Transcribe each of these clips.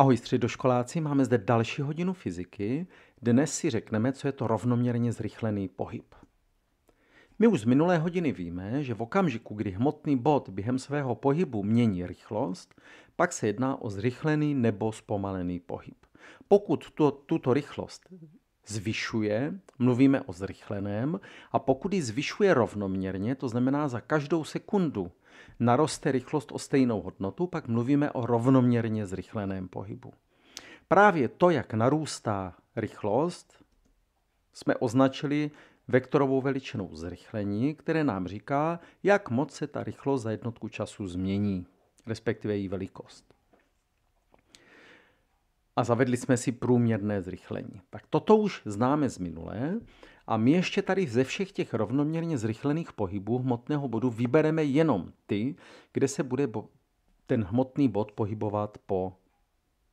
Ahoj středoškoláci, máme zde další hodinu fyziky. Dnes si řekneme, co je to rovnoměrně zrychlený pohyb. My už z minulé hodiny víme, že v okamžiku, kdy hmotný bod během svého pohybu mění rychlost, pak se jedná o zrychlený nebo zpomalený pohyb. Pokud tu, tuto rychlost zvyšuje, mluvíme o zrychleném, a pokud ji zvyšuje rovnoměrně, to znamená za každou sekundu naroste rychlost o stejnou hodnotu, pak mluvíme o rovnoměrně zrychleném pohybu. Právě to, jak narůstá rychlost, jsme označili vektorovou veličinou zrychlení, které nám říká, jak moc se ta rychlost za jednotku času změní, respektive její velikost a zavedli jsme si průměrné zrychlení. Tak toto už známe z minulé a my ještě tady ze všech těch rovnoměrně zrychlených pohybů hmotného bodu vybereme jenom ty, kde se bude ten hmotný bod pohybovat po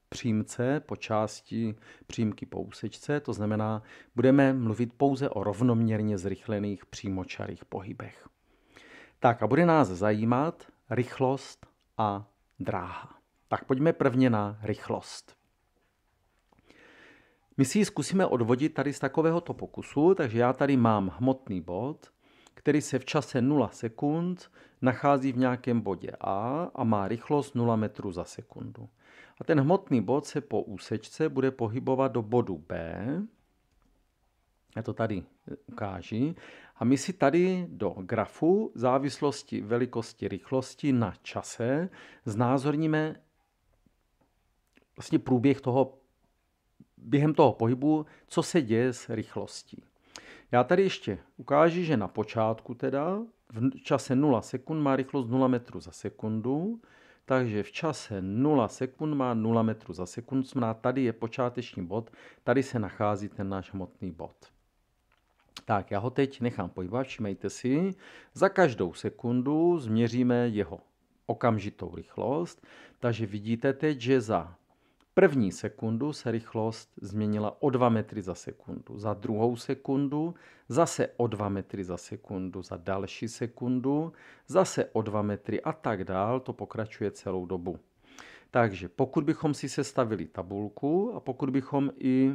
přímce, po části přímky po úsečce, to znamená, budeme mluvit pouze o rovnoměrně zrychlených přímočarých pohybech. Tak a bude nás zajímat rychlost a dráha. Tak pojďme prvně na rychlost. My si ji zkusíme odvodit tady z takovéhoto pokusu, takže já tady mám hmotný bod, který se v čase 0 sekund nachází v nějakém bodě A a má rychlost 0 metrů za sekundu. A ten hmotný bod se po úsečce bude pohybovat do bodu B. Já to tady e, ukážu. A my si tady do grafu závislosti velikosti rychlosti na čase znázorníme vlastně průběh toho během toho pohybu, co se děje s rychlostí. Já tady ještě ukážu, že na počátku teda v čase 0 sekund má rychlost 0 metrů za sekundu, takže v čase 0 sekund má 0 metrů za sekund, znamená tady je počáteční bod, tady se nachází ten náš hmotný bod. Tak, já ho teď nechám pohybovat, všimejte si. Za každou sekundu změříme jeho okamžitou rychlost, takže vidíte teď, že za první sekundu se rychlost změnila o 2 metry za sekundu, za druhou sekundu zase o 2 metry za sekundu, za další sekundu zase o 2 metry a tak dál, to pokračuje celou dobu. Takže pokud bychom si sestavili tabulku a pokud bychom i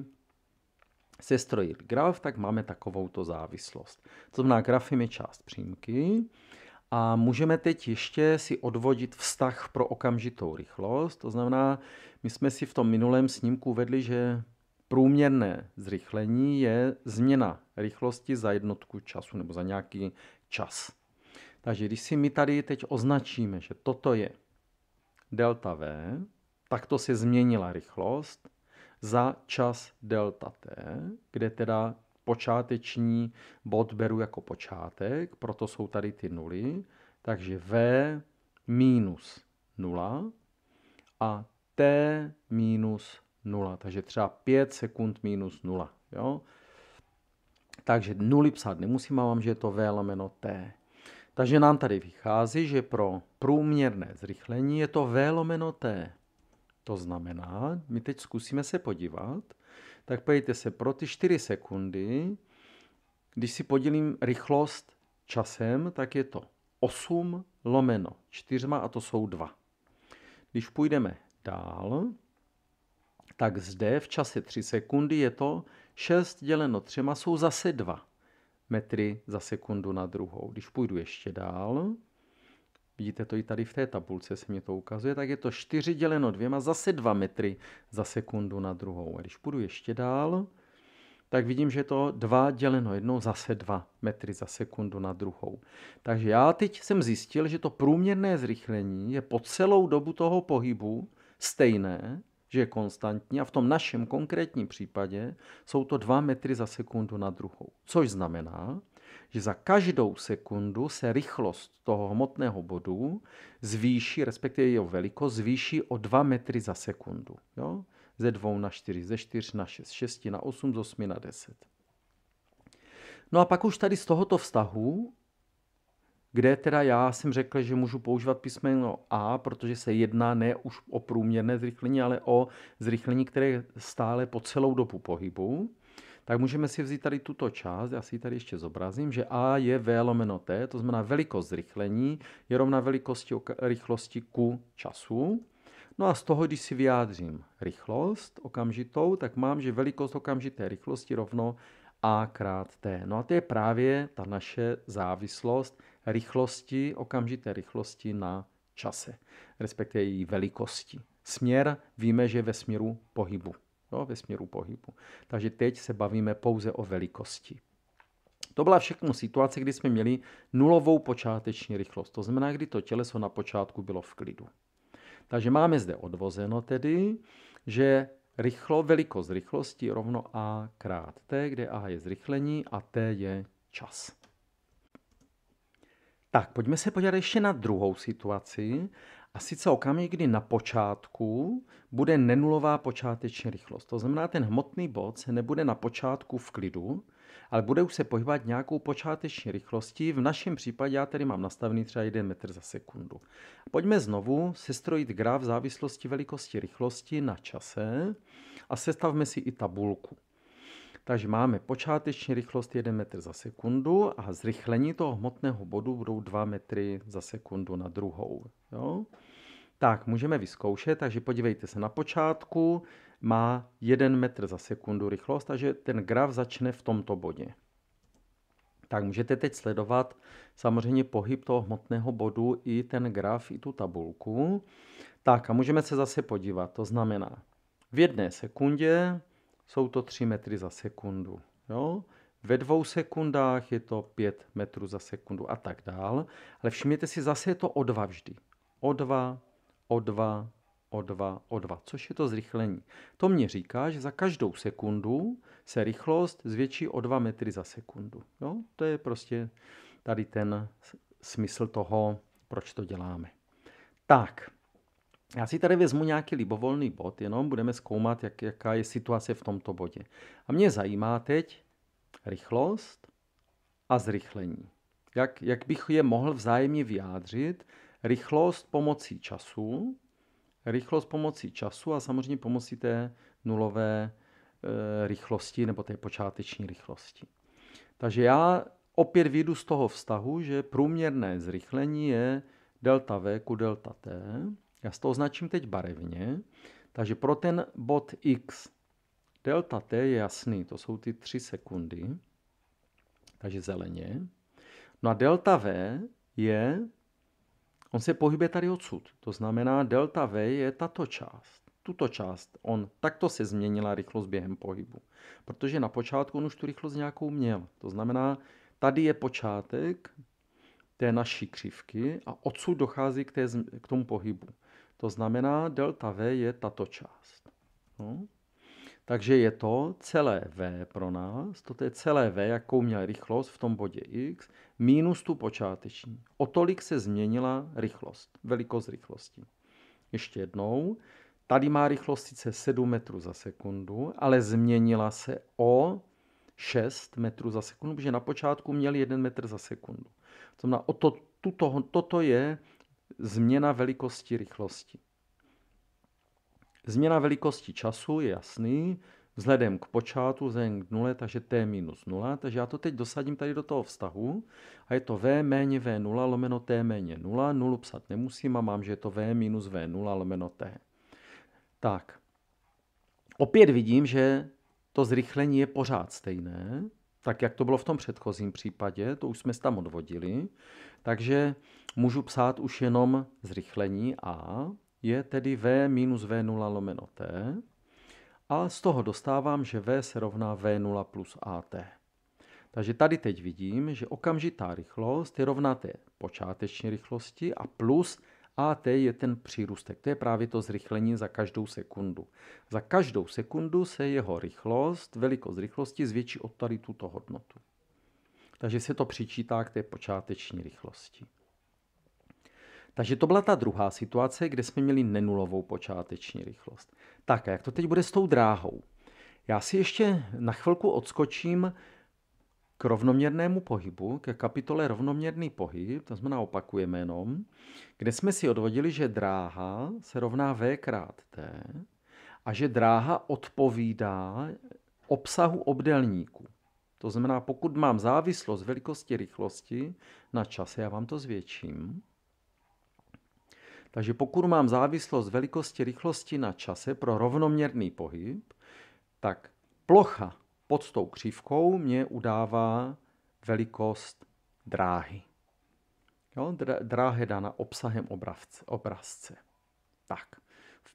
sestrojili graf, tak máme takovouto závislost. To znamená, grafem je část přímky, a můžeme teď ještě si odvodit vztah pro okamžitou rychlost. To znamená, my jsme si v tom minulém snímku vedli, že průměrné zrychlení je změna rychlosti za jednotku času nebo za nějaký čas. Takže když si my tady teď označíme, že toto je delta V, to se změnila rychlost za čas delta T, kde teda počáteční bod beru jako počátek, proto jsou tady ty nuly. Takže V minus 0 a T minus 0. Takže třeba 5 sekund minus 0. Jo? Takže nuly psát nemusím, a mám, že je to V lomeno T. Takže nám tady vychází, že pro průměrné zrychlení je to V lomeno T. To znamená, my teď zkusíme se podívat, tak pojďte se, pro ty 4 sekundy, když si podělím rychlost časem, tak je to 8 lomeno 4 a to jsou 2. Když půjdeme dál, tak zde v čase 3 sekundy je to 6 děleno 3 jsou zase 2 metry za sekundu na druhou. Když půjdu ještě dál, Vidíte to i tady v té tabulce, se mě to ukazuje, tak je to 4 děleno dvěma, zase 2 metry za sekundu na druhou. A když půjdu ještě dál, tak vidím, že je to 2 děleno jednou zase 2 metry za sekundu na druhou. Takže já teď jsem zjistil, že to průměrné zrychlení je po celou dobu toho pohybu stejné, že je konstantní a v tom našem konkrétním případě jsou to 2 metry za sekundu na druhou. Což znamená, že za každou sekundu se rychlost toho hmotného bodu zvýší, respektive jeho velikost, zvýší o 2 metry za sekundu. Jo? Ze 2 na 4, ze 4 na 6, 6 na 8, z 8 na 10. No a pak už tady z tohoto vztahu, kde teda já jsem řekl, že můžu používat písmeno A, protože se jedná ne už o průměrné zrychlení, ale o zrychlení, které je stále po celou dobu pohybu, tak můžeme si vzít tady tuto část, já si ji tady ještě zobrazím, že A je V lomeno T, to znamená velikost zrychlení je rovna velikosti rychlosti ku času. No a z toho, když si vyjádřím rychlost okamžitou, tak mám, že velikost okamžité rychlosti rovno a krát t. No a to je právě ta naše závislost rychlosti, okamžité rychlosti na čase, respektive její velikosti. Směr víme, že je ve směru pohybu jo, ve směru pohybu. Takže teď se bavíme pouze o velikosti. To byla všechno situace, kdy jsme měli nulovou počáteční rychlost. To znamená, kdy to těleso na počátku bylo v klidu. Takže máme zde odvozeno tedy, že rychlo, velikost rychlosti rovno a krát t, kde a je zrychlení a t je čas. Tak, pojďme se podívat ještě na druhou situaci a sice okamžik, kdy na počátku bude nenulová počáteční rychlost. To znamená, ten hmotný bod se nebude na počátku v klidu, ale bude už se pohybovat nějakou počáteční rychlostí. V našem případě já tady mám nastavený třeba 1 metr za sekundu. Pojďme znovu sestrojit graf závislosti velikosti rychlosti na čase a sestavme si i tabulku. Takže máme počáteční rychlost 1 metr za sekundu a zrychlení toho hmotného bodu budou 2 metry za sekundu na druhou. Jo? Tak, můžeme vyzkoušet, takže podívejte se na počátku, má 1 metr za sekundu rychlost, takže ten graf začne v tomto bodě. Tak můžete teď sledovat samozřejmě pohyb toho hmotného bodu i ten graf, i tu tabulku. Tak a můžeme se zase podívat, to znamená, v jedné sekundě jsou to 3 metry za sekundu. Jo? Ve dvou sekundách je to 5 metrů za sekundu a tak dál. Ale všimněte si, zase je to o dva vždy. O dva, o dva, o dva, o dva. což je to zrychlení. To mě říká, že za každou sekundu se rychlost zvětší o 2 metry za sekundu. Jo? To je prostě tady ten smysl toho, proč to děláme. Tak, já si tady vezmu nějaký libovolný bod, jenom budeme zkoumat, jak, jaká je situace v tomto bodě. A mě zajímá teď rychlost a zrychlení. Jak, jak bych je mohl vzájemně vyjádřit? Rychlost pomocí času, rychlost pomocí času a samozřejmě pomocí té nulové e, rychlosti nebo té počáteční rychlosti. Takže já opět vyjdu z toho vztahu, že průměrné zrychlení je delta V ku delta T já to označím teď barevně. Takže pro ten bod X delta T je jasný, to jsou ty 3 sekundy, takže zeleně. No a delta V je, on se pohybuje tady odsud, to znamená delta V je tato část, tuto část. On takto se změnila rychlost během pohybu, protože na počátku on už tu rychlost nějakou měl. To znamená, tady je počátek té naší křivky a odsud dochází k, té, k tomu pohybu. To znamená, delta V je tato část. No. Takže je to celé V pro nás, To je celé V, jakou měl rychlost v tom bodě X, minus tu počáteční. O tolik se změnila rychlost, velikost rychlosti. Ještě jednou, tady má rychlost sice 7 metrů za sekundu, ale změnila se o 6 metrů za sekundu, protože na počátku měl 1 metr za sekundu. To znamená, o to, tuto, toto je změna velikosti rychlosti. Změna velikosti času je jasný, vzhledem k počátku, vzhledem k nule, takže t minus 0, takže já to teď dosadím tady do toho vztahu a je to v méně v0 lomeno t méně 0, nulu psat nemusím a mám, že je to v minus v0 lomeno t. Tak, opět vidím, že to zrychlení je pořád stejné, tak jak to bylo v tom předchozím případě, to už jsme tam odvodili, takže můžu psát už jenom zrychlení A, je tedy V minus V0 lomeno T a z toho dostávám, že V se rovná V0 plus AT. Takže tady teď vidím, že okamžitá rychlost je rovná té počáteční rychlosti a plus a T je ten přírůstek. To je právě to zrychlení za každou sekundu. Za každou sekundu se jeho rychlost, velikost rychlosti zvětší od tady tuto hodnotu. Takže se to přičítá k té počáteční rychlosti. Takže to byla ta druhá situace, kde jsme měli nenulovou počáteční rychlost. Tak a jak to teď bude s tou dráhou? Já si ještě na chvilku odskočím k rovnoměrnému pohybu, ke kapitole rovnoměrný pohyb, to znamená opakujeme jenom, kde jsme si odvodili, že dráha se rovná V krát T a že dráha odpovídá obsahu obdelníku. To znamená, pokud mám závislost velikosti rychlosti na čase, já vám to zvětším. Takže pokud mám závislost velikosti rychlosti na čase pro rovnoměrný pohyb, tak plocha pod tou křivkou mě udává velikost dráhy. Jo? Dráha je dána obsahem obrazce. obrazce. Tak,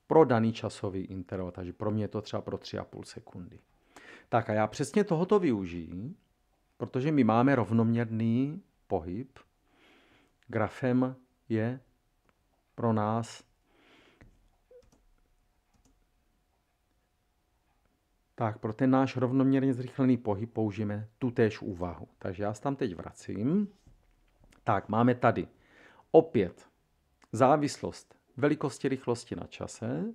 pro daný časový interval, takže pro mě je to třeba pro 3,5 sekundy. Tak a já přesně tohoto využiju, protože my máme rovnoměrný pohyb. Grafem je pro nás tak pro ten náš rovnoměrně zrychlený pohyb použijeme tu též úvahu. Takže já se tam teď vracím. Tak, máme tady opět závislost velikosti rychlosti na čase.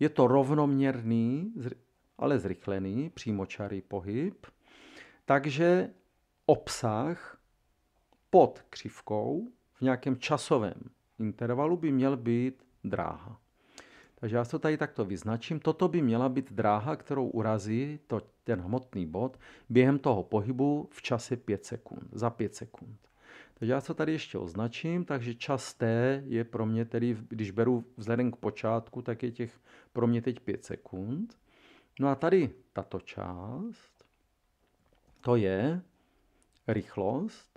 Je to rovnoměrný, ale zrychlený, přímočarý pohyb. Takže obsah pod křivkou v nějakém časovém intervalu by měl být dráha. Takže já to tady takto vyznačím. Toto by měla být dráha, kterou urazí to, ten hmotný bod během toho pohybu v čase 5 sekund, za 5 sekund. Takže já to tady ještě označím, takže čas T je pro mě tedy, když beru vzhledem k počátku, tak je těch pro mě teď 5 sekund. No a tady tato část, to je rychlost,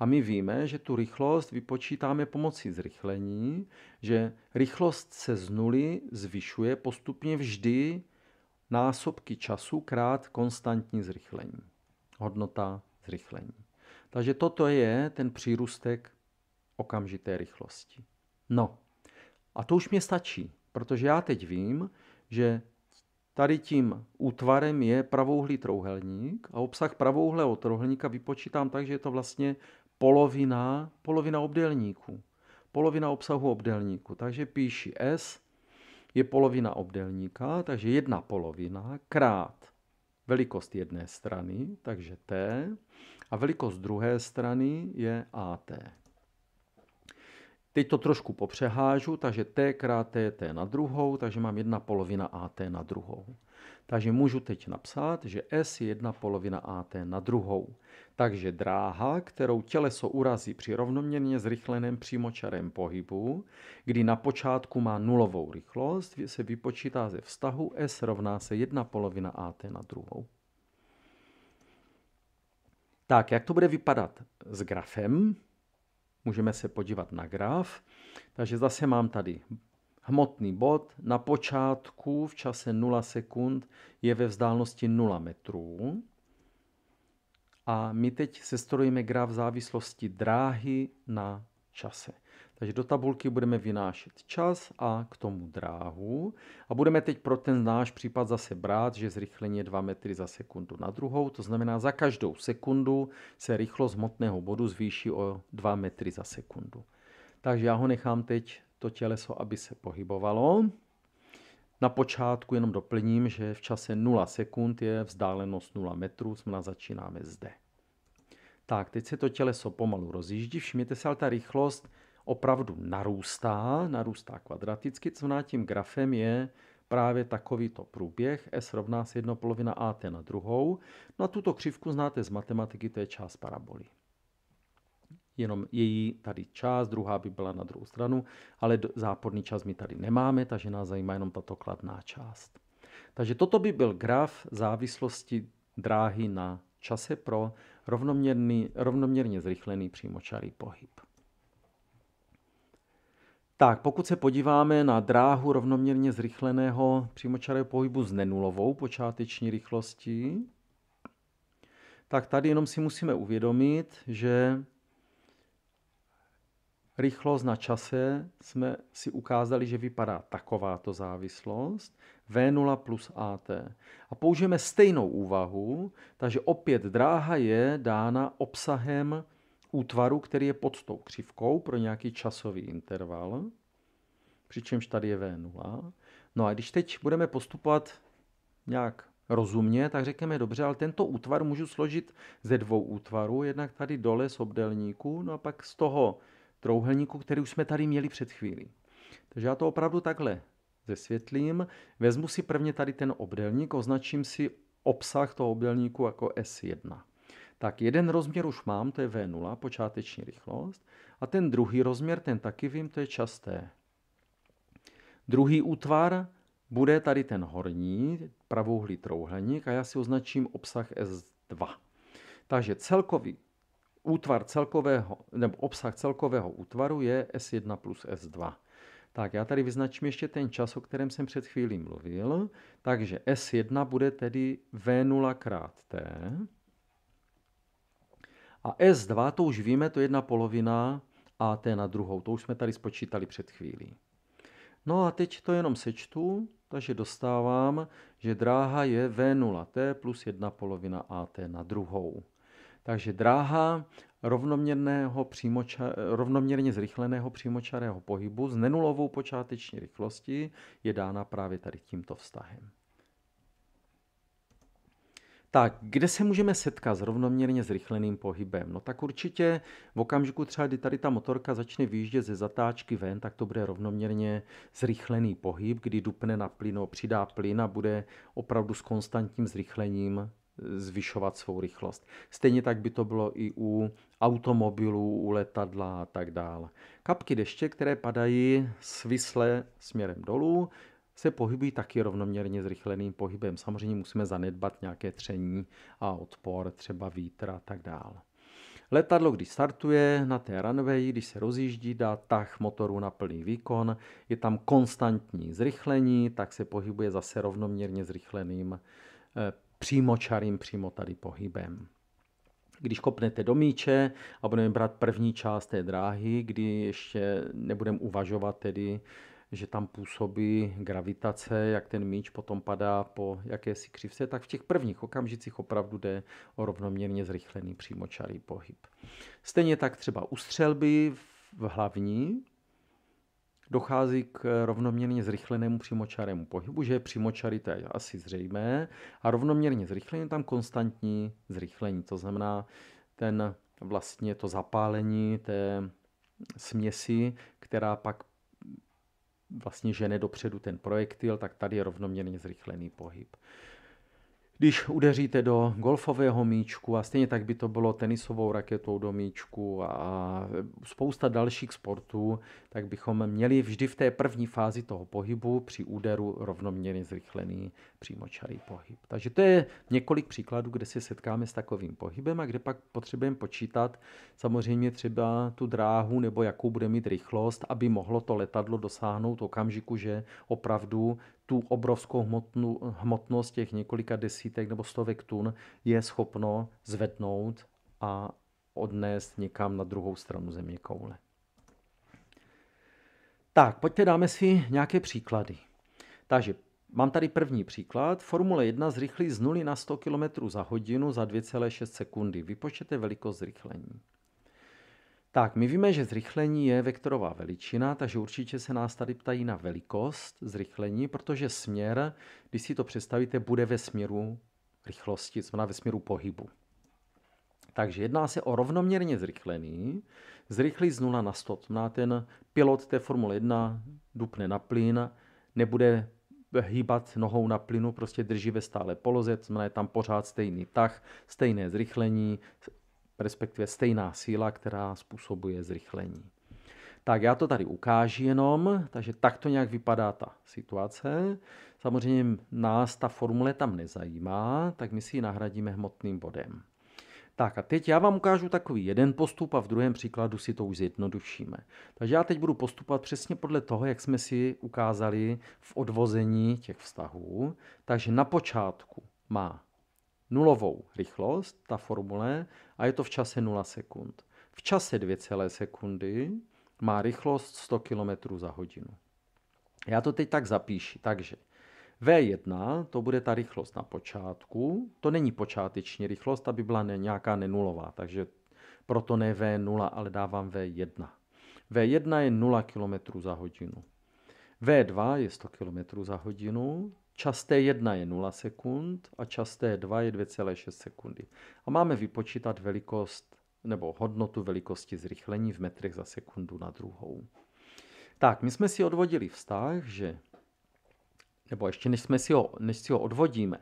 a my víme, že tu rychlost vypočítáme pomocí zrychlení, že rychlost se z nuly zvyšuje postupně vždy násobky času krát konstantní zrychlení. Hodnota zrychlení. Takže toto je ten přírůstek okamžité rychlosti. No, a to už mě stačí, protože já teď vím, že tady tím útvarem je pravouhlý trouhelník a obsah pravouhlého trouhelníka vypočítám tak, že je to vlastně polovina, polovina obdélníku. Polovina obsahu obdélníku. Takže píši S je polovina obdélníka, takže jedna polovina krát velikost jedné strany, takže T, a velikost druhé strany je AT. Teď to trošku popřehážu, takže t krát t, t na druhou, takže mám jedna polovina at na druhou. Takže můžu teď napsat, že s je jedna polovina at na druhou. Takže dráha, kterou těleso urazí při rovnoměrně zrychleném přímočarém pohybu, kdy na počátku má nulovou rychlost, se vypočítá ze vztahu s rovná se jedna polovina at na druhou. Tak, jak to bude vypadat s grafem? Můžeme se podívat na graf. Takže zase mám tady hmotný bod. Na počátku v čase 0 sekund je ve vzdálenosti 0 metrů. A my teď sestrojíme graf závislosti dráhy na čase. Takže do tabulky budeme vynášet čas a k tomu dráhu. A budeme teď pro ten náš případ zase brát, že zrychlení je 2 metry za sekundu na druhou. To znamená, za každou sekundu se rychlost hmotného bodu zvýší o 2 metry za sekundu. Takže já ho nechám teď, to těleso, aby se pohybovalo. Na počátku jenom doplním, že v čase 0 sekund je vzdálenost 0 metrů, znamená začínáme zde. Tak, teď se to těleso pomalu rozjíždí. Všimněte se, ale ta rychlost opravdu narůstá, narůstá kvadraticky, co tím grafem je právě takovýto průběh. S rovná se jedno polovina AT na druhou. No a tuto křivku znáte z matematiky, to je část paraboly. Jenom její tady část, druhá by byla na druhou stranu, ale záporný čas my tady nemáme, takže nás zajímá jenom tato kladná část. Takže toto by byl graf závislosti dráhy na čase pro rovnoměrný, rovnoměrně zrychlený přímočarý pohyb. Tak, pokud se podíváme na dráhu rovnoměrně zrychleného přímočarého pohybu s nenulovou počáteční rychlostí, tak tady jenom si musíme uvědomit, že rychlost na čase jsme si ukázali, že vypadá takováto závislost, V0 plus AT. A použijeme stejnou úvahu, takže opět dráha je dána obsahem útvaru, který je pod tou křivkou pro nějaký časový interval, přičemž tady je V0. No a když teď budeme postupovat nějak rozumně, tak řekneme dobře, ale tento útvar můžu složit ze dvou útvarů, jednak tady dole z obdelníku, no a pak z toho trouhelníku, který už jsme tady měli před chvílí. Takže já to opravdu takhle zesvětlím. Vezmu si prvně tady ten obdelník, označím si obsah toho obdelníku jako S1. Tak jeden rozměr už mám, to je V0, počáteční rychlost. A ten druhý rozměr, ten taky vím, to je čas T. Druhý útvar bude tady ten horní, pravouhlý trouhelník a já si označím obsah S2. Takže celkový útvar celkového, nebo obsah celkového útvaru je S1 plus S2. Tak já tady vyznačím ještě ten čas, o kterém jsem před chvílí mluvil. Takže S1 bude tedy V0 krát T. A S2, to už víme, to je jedna polovina a T na druhou. To už jsme tady spočítali před chvílí. No a teď to jenom sečtu, takže dostávám, že dráha je V0T plus jedna polovina AT na druhou. Takže dráha rovnoměrného přímoča, rovnoměrně zrychleného přímočarého pohybu s nenulovou počáteční rychlostí je dána právě tady tímto vztahem. Tak, kde se můžeme setkat s rovnoměrně zrychleným pohybem? No tak určitě v okamžiku třeba, kdy tady ta motorka začne vyjíždět ze zatáčky ven, tak to bude rovnoměrně zrychlený pohyb, kdy dupne na plyn, přidá plyn a bude opravdu s konstantním zrychlením zvyšovat svou rychlost. Stejně tak by to bylo i u automobilů, u letadla a tak dále. Kapky deště, které padají svisle směrem dolů, se pohybují taky rovnoměrně zrychleným pohybem. Samozřejmě musíme zanedbat nějaké tření a odpor, třeba vítr a tak dále. Letadlo, když startuje na té runway, když se rozjíždí, dá tah motoru na plný výkon, je tam konstantní zrychlení, tak se pohybuje zase rovnoměrně zrychleným eh, přímo čarým, přímo tady pohybem. Když kopnete do míče a budeme brát první část té dráhy, kdy ještě nebudeme uvažovat tedy, že tam působí gravitace, jak ten míč potom padá po jakési křivce, tak v těch prvních okamžicích opravdu jde o rovnoměrně zrychlený přímočarý pohyb. Stejně tak třeba u střelby v hlavní, dochází k eh, rovnoměrně zrychlenému přímočarému pohybu, že je to je asi zřejmé, a rovnoměrně zrychlený tam konstantní zrychlení, to znamená ten vlastně to zapálení té směsi, která pak vlastně žene dopředu ten projektil, tak tady je rovnoměrně zrychlený pohyb když udeříte do golfového míčku a stejně tak by to bylo tenisovou raketou do míčku a spousta dalších sportů, tak bychom měli vždy v té první fázi toho pohybu při úderu rovnoměrně zrychlený přímočarý pohyb. Takže to je několik příkladů, kde se setkáme s takovým pohybem a kde pak potřebujeme počítat samozřejmě třeba tu dráhu nebo jakou bude mít rychlost, aby mohlo to letadlo dosáhnout okamžiku, že opravdu tu obrovskou hmotnu, hmotnost těch několika desítek nebo stovek tun je schopno zvednout a odnést někam na druhou stranu země koule. Tak, pojďte dáme si nějaké příklady. Takže mám tady první příklad. Formule 1 zrychlí z 0 na 100 km za hodinu za 2,6 sekundy. Vypočtěte velikost zrychlení. Tak, my víme, že zrychlení je vektorová veličina, takže určitě se nás tady ptají na velikost zrychlení, protože směr, když si to představíte, bude ve směru rychlosti, znamená ve směru pohybu. Takže jedná se o rovnoměrně zrychlený, zrychlí z 0 na 100, to znamená ten pilot té Formule 1 dupne na plyn, nebude hýbat nohou na plynu, prostě drží ve stále poloze, to znamená je tam pořád stejný tah, stejné zrychlení, respektive stejná síla, která způsobuje zrychlení. Tak já to tady ukážu jenom, takže tak to nějak vypadá ta situace. Samozřejmě nás ta formule tam nezajímá, tak my si ji nahradíme hmotným bodem. Tak a teď já vám ukážu takový jeden postup a v druhém příkladu si to už zjednodušíme. Takže já teď budu postupovat přesně podle toho, jak jsme si ukázali v odvození těch vztahů. Takže na počátku má nulovou rychlost, ta formule, a je to v čase 0 sekund. V čase 2, sekundy má rychlost 100 km za hodinu. Já to teď tak zapíši, takže V1 to bude ta rychlost na počátku, to není počáteční rychlost, aby byla ne, nějaká nenulová, takže proto ne V0, ale dávám V1. V1 je 0 km za hodinu. V2 je 100 km za hodinu, Časté 1 je 0 sekund a časté 2 je 2,6 sekundy. A máme vypočítat velikost nebo hodnotu velikosti zrychlení v metrech za sekundu na druhou. Tak, my jsme si odvodili vztah, že nebo ještě než, jsme si ho, než si ho odvodíme,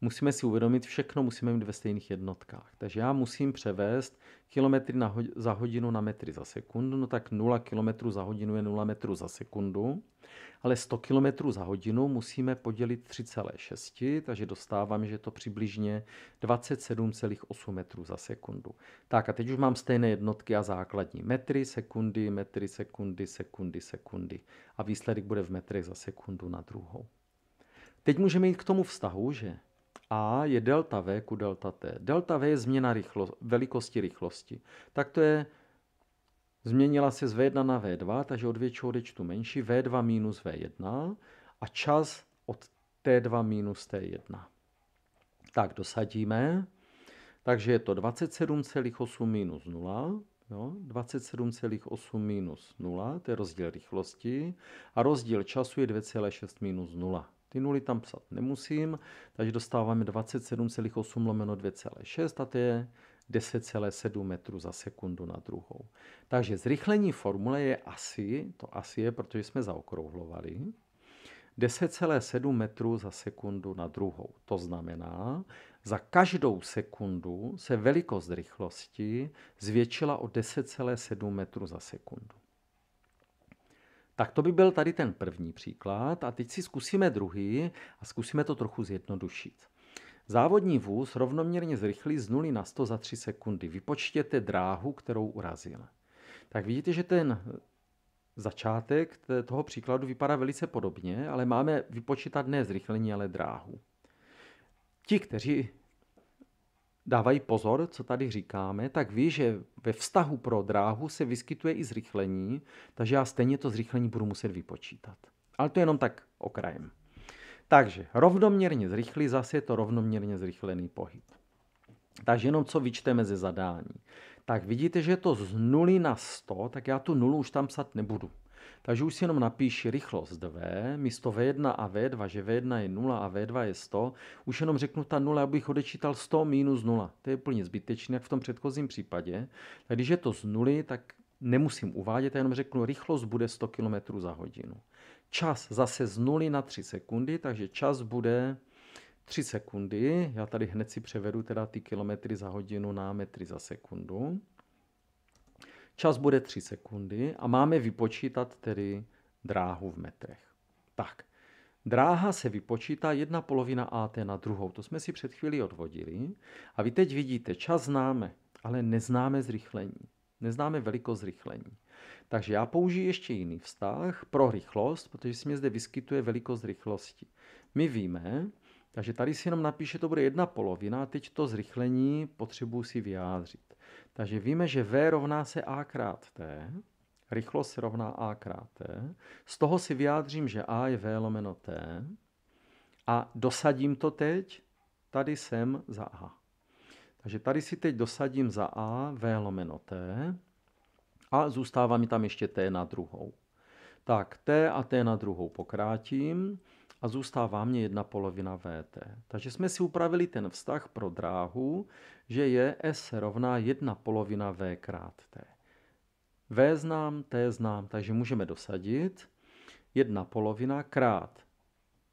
musíme si uvědomit, všechno musíme mít ve stejných jednotkách. Takže já musím převést kilometry na ho- za hodinu na metry za sekundu, no tak 0 km za hodinu je 0 metrů za sekundu, ale 100 km za hodinu musíme podělit 3,6, takže dostávám, že je to přibližně 27,8 metrů za sekundu. Tak a teď už mám stejné jednotky a základní metry, sekundy, metry, sekundy, sekundy, sekundy. A výsledek bude v metrech za sekundu na druhou. Teď můžeme jít k tomu vztahu, že a je delta V ku delta T. Delta V je změna rychlo, velikosti rychlosti. Tak to je, změnila se z V1 na V2, takže od většího odečtu menší, V2 minus V1 a čas od T2 minus T1. Tak dosadíme, takže je to 27,8 minus 0, 27,8 minus 0, to je rozdíl rychlosti, a rozdíl času je 2,6 minus 0. Ty nuly tam psat nemusím, takže dostáváme 27,8 lomeno 2,6 a to je 10,7 metrů za sekundu na druhou. Takže zrychlení formule je asi, to asi je, protože jsme zaokrouhlovali, 10,7 metrů za sekundu na druhou. To znamená, za každou sekundu se velikost rychlosti zvětšila o 10,7 metrů za sekundu. Tak to by byl tady ten první příklad a teď si zkusíme druhý a zkusíme to trochu zjednodušit. Závodní vůz rovnoměrně zrychlí z 0 na 100 za 3 sekundy. Vypočtěte dráhu, kterou urazil. Tak vidíte, že ten začátek toho příkladu vypadá velice podobně, ale máme vypočítat ne zrychlení, ale dráhu. Ti, kteří dávají pozor, co tady říkáme, tak ví, že ve vztahu pro dráhu se vyskytuje i zrychlení, takže já stejně to zrychlení budu muset vypočítat. Ale to je jenom tak okrajem. Takže rovnoměrně zrychlí, zase je to rovnoměrně zrychlený pohyb. Takže jenom co vyčteme ze zadání. Tak vidíte, že je to z 0 na 100, tak já tu nulu už tam psat nebudu. Takže už si jenom napíš rychlost V, místo V1 a V2, že V1 je 0 a V2 je 100, už jenom řeknu ta 0, abych odečítal 100 minus 0. To je úplně zbytečné, jak v tom předchozím případě. Tak když je to z 0, tak nemusím uvádět, jenom řeknu, rychlost bude 100 km za hodinu. Čas zase z 0 na 3 sekundy, takže čas bude 3 sekundy. Já tady hned si převedu teda ty kilometry za hodinu na metry za sekundu. Čas bude 3 sekundy a máme vypočítat tedy dráhu v metrech. Tak, dráha se vypočítá jedna polovina AT na druhou. To jsme si před chvílí odvodili. A vy teď vidíte, čas známe, ale neznáme zrychlení. Neznáme velikost zrychlení. Takže já použiji ještě jiný vztah pro rychlost, protože si mě zde vyskytuje velikost rychlosti. My víme, takže tady si jenom napíše, to bude jedna polovina, a teď to zrychlení potřebuji si vyjádřit. Takže víme, že V rovná se A krát T. Rychlost se rovná A krát T. Z toho si vyjádřím, že A je V lomeno T. A dosadím to teď tady sem za A. Takže tady si teď dosadím za A V lomeno T a zůstává mi tam ještě T na druhou. Tak T a T na druhou pokrátím a zůstává mě jedna polovina VT. Takže jsme si upravili ten vztah pro dráhu, že je S rovná jedna polovina V krát T. V znám, T znám, takže můžeme dosadit jedna polovina krát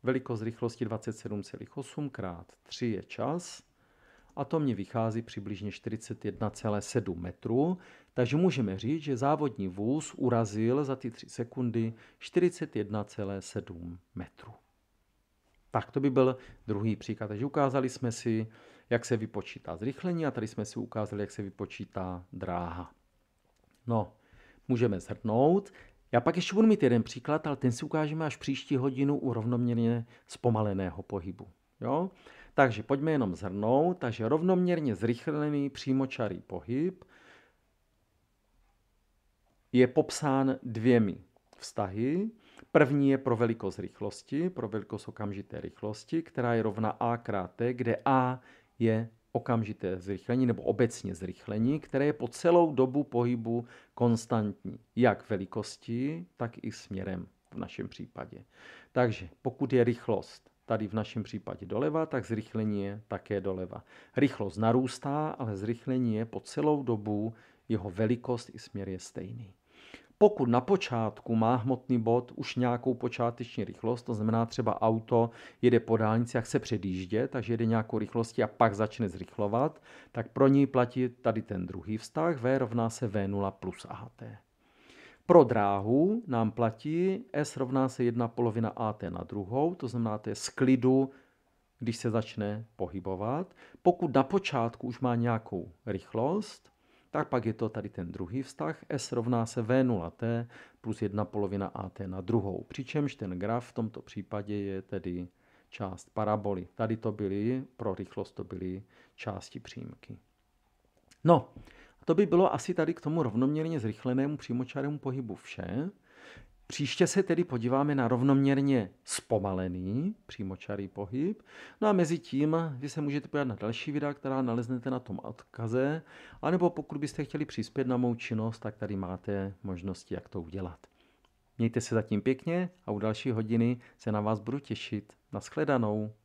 velikost rychlosti 27,8 krát 3 je čas a to mě vychází přibližně 41,7 metrů, takže můžeme říct, že závodní vůz urazil za ty 3 sekundy 41,7 metrů. Tak to by byl druhý příklad. Takže ukázali jsme si, jak se vypočítá zrychlení a tady jsme si ukázali, jak se vypočítá dráha. No, můžeme zhrnout. Já pak ještě budu mít jeden příklad, ale ten si ukážeme až příští hodinu u rovnoměrně zpomaleného pohybu. Jo? Takže pojďme jenom zhrnout. Takže rovnoměrně zrychlený přímočarý pohyb je popsán dvěmi vztahy. První je pro velikost rychlosti, pro velikost okamžité rychlosti, která je rovna a krát t, kde a je okamžité zrychlení nebo obecně zrychlení, které je po celou dobu pohybu konstantní, jak velikosti, tak i směrem v našem případě. Takže pokud je rychlost tady v našem případě doleva, tak zrychlení je také doleva. Rychlost narůstá, ale zrychlení je po celou dobu, jeho velikost i směr je stejný pokud na počátku má hmotný bod už nějakou počáteční rychlost, to znamená třeba auto jede po dálnici a chce předjíždět, takže jede nějakou rychlostí a pak začne zrychlovat, tak pro něj platí tady ten druhý vztah, V rovná se V0 plus AT. Pro dráhu nám platí S rovná se 1 polovina AT na druhou, to znamená, to je z klidu, když se začne pohybovat. Pokud na počátku už má nějakou rychlost, tak pak je to tady ten druhý vztah. S rovná se V0t plus jedna polovina AT na druhou. Přičemž ten graf v tomto případě je tedy část paraboly. Tady to byly, pro rychlost to byly části přímky. No, to by bylo asi tady k tomu rovnoměrně zrychlenému přímočarému pohybu vše. Příště se tedy podíváme na rovnoměrně zpomalený přímočarý pohyb. No a mezi tím vy se můžete podívat na další videa, která naleznete na tom odkaze, anebo pokud byste chtěli přispět na mou činnost, tak tady máte možnosti, jak to udělat. Mějte se zatím pěkně a u další hodiny se na vás budu těšit. Naschledanou.